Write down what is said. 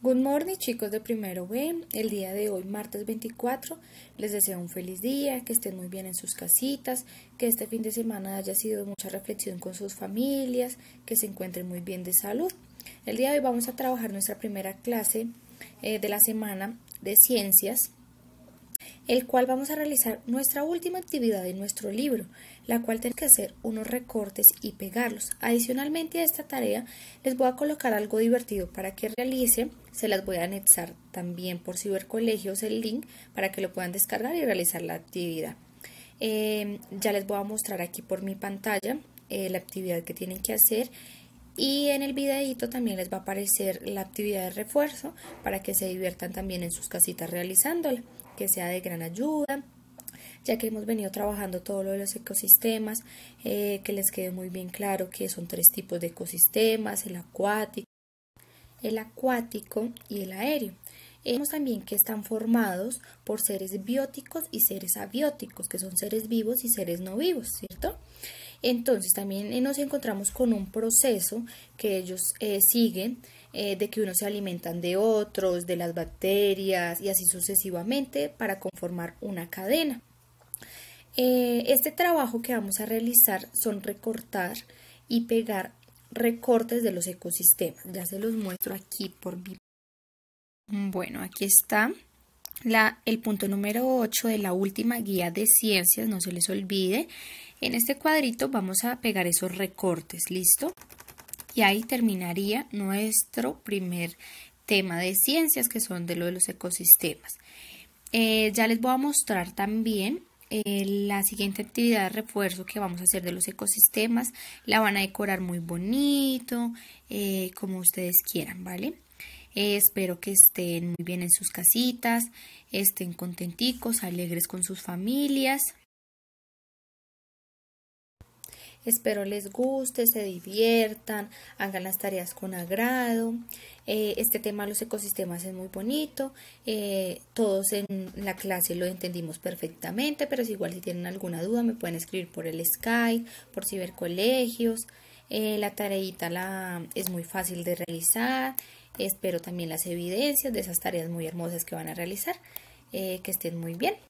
Good morning chicos de primero B, el día de hoy martes 24 les deseo un feliz día, que estén muy bien en sus casitas, que este fin de semana haya sido mucha reflexión con sus familias, que se encuentren muy bien de salud. El día de hoy vamos a trabajar nuestra primera clase eh, de la semana de ciencias el cual vamos a realizar nuestra última actividad en nuestro libro, la cual tenemos que hacer unos recortes y pegarlos. Adicionalmente a esta tarea les voy a colocar algo divertido para que realicen, se las voy a anexar también por cibercolegios el link para que lo puedan descargar y realizar la actividad. Eh, ya les voy a mostrar aquí por mi pantalla eh, la actividad que tienen que hacer y en el videito también les va a aparecer la actividad de refuerzo para que se diviertan también en sus casitas realizándola, que sea de gran ayuda, ya que hemos venido trabajando todo lo de los ecosistemas, eh, que les quede muy bien claro que son tres tipos de ecosistemas, el acuático, el acuático y el aéreo. Vemos también que están formados por seres bióticos y seres abióticos, que son seres vivos y seres no vivos, ¿cierto? Entonces también eh, nos encontramos con un proceso que ellos eh, siguen eh, de que unos se alimentan de otros, de las bacterias y así sucesivamente para conformar una cadena. este trabajo que vamos a realizar son recortar y pegar recortes de los ecosistemas. Ya se los muestro aquí por mi. Bueno, aquí está el punto número 8 de la última guía de ciencias, no se les olvide. En este cuadrito vamos a pegar esos recortes, ¿listo? Y ahí terminaría nuestro primer tema de ciencias, que son de lo de los ecosistemas. Eh, ya les voy a mostrar también eh, la siguiente actividad de refuerzo que vamos a hacer de los ecosistemas. La van a decorar muy bonito, eh, como ustedes quieran, ¿vale? espero que estén muy bien en sus casitas, estén contenticos, alegres con sus familias. Espero les guste, se diviertan, hagan las tareas con agrado. Eh, este tema de los ecosistemas es muy bonito. Eh, todos en la clase lo entendimos perfectamente, pero es igual si tienen alguna duda me pueden escribir por el Skype, por cibercolegios. Eh, la tareita la, es muy fácil de realizar. Espero también las evidencias de esas tareas muy hermosas que van a realizar. Eh, que estén muy bien.